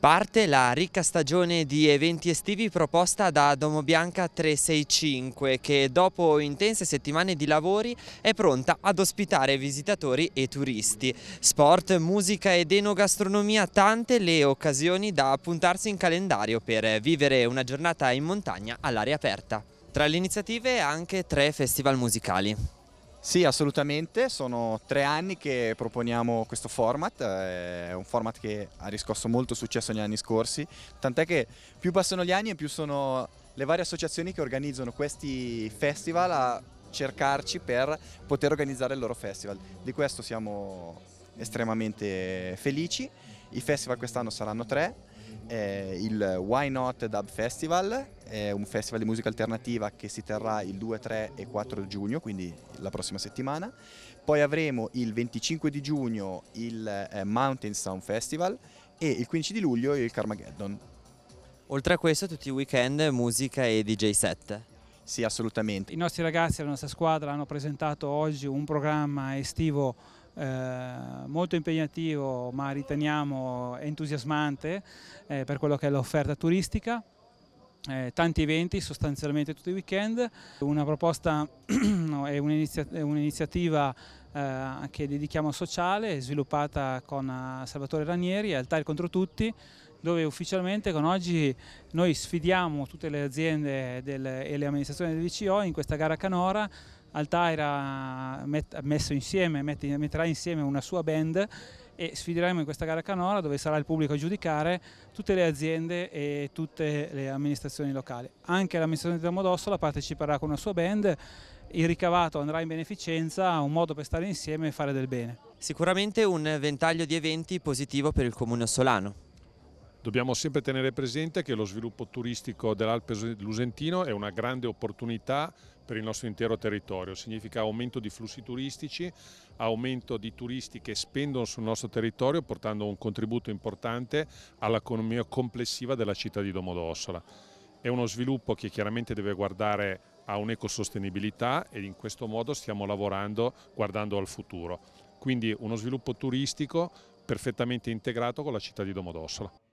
Parte la ricca stagione di eventi estivi proposta da Domobianca 365 che dopo intense settimane di lavori è pronta ad ospitare visitatori e turisti. Sport, musica ed enogastronomia tante le occasioni da appuntarsi in calendario per vivere una giornata in montagna all'aria aperta. Tra le iniziative anche tre festival musicali. Sì, assolutamente, sono tre anni che proponiamo questo format, eh, è un format che ha riscosso molto successo negli anni scorsi, tant'è che più passano gli anni e più sono le varie associazioni che organizzano questi festival a cercarci per poter organizzare il loro festival. Di questo siamo estremamente felici, i festival quest'anno saranno tre eh, il Why Not Dub Festival, è un festival di musica alternativa che si terrà il 2, 3 e 4 giugno, quindi la prossima settimana. Poi avremo il 25 di giugno il eh, Mountain Sound Festival e il 15 di luglio il Carmageddon. Oltre a questo tutti i weekend musica e DJ set. Sì, assolutamente. I nostri ragazzi e la nostra squadra hanno presentato oggi un programma estivo eh, molto impegnativo ma riteniamo entusiasmante eh, per quello che è l'offerta turistica eh, tanti eventi sostanzialmente tutti i weekend, una proposta è un'iniziativa eh, che dedichiamo a sociale sviluppata con eh, Salvatore Ranieri, Altar contro tutti, dove ufficialmente con oggi noi sfidiamo tutte le aziende del, e le amministrazioni del VCO in questa gara canora Altair met, messo insieme, met, metterà insieme una sua band e sfideremo in questa gara canora dove sarà il pubblico a giudicare tutte le aziende e tutte le amministrazioni locali. Anche l'amministrazione di Domodossola parteciperà con una sua band, il ricavato andrà in beneficenza, un modo per stare insieme e fare del bene. Sicuramente un ventaglio di eventi positivo per il Comune Solano. Dobbiamo sempre tenere presente che lo sviluppo turistico dell'Alpe Lusentino è una grande opportunità per il nostro intero territorio, significa aumento di flussi turistici, aumento di turisti che spendono sul nostro territorio portando un contributo importante all'economia complessiva della città di Domodossola. È uno sviluppo che chiaramente deve guardare a un'ecosostenibilità e in questo modo stiamo lavorando guardando al futuro. Quindi uno sviluppo turistico perfettamente integrato con la città di Domodossola.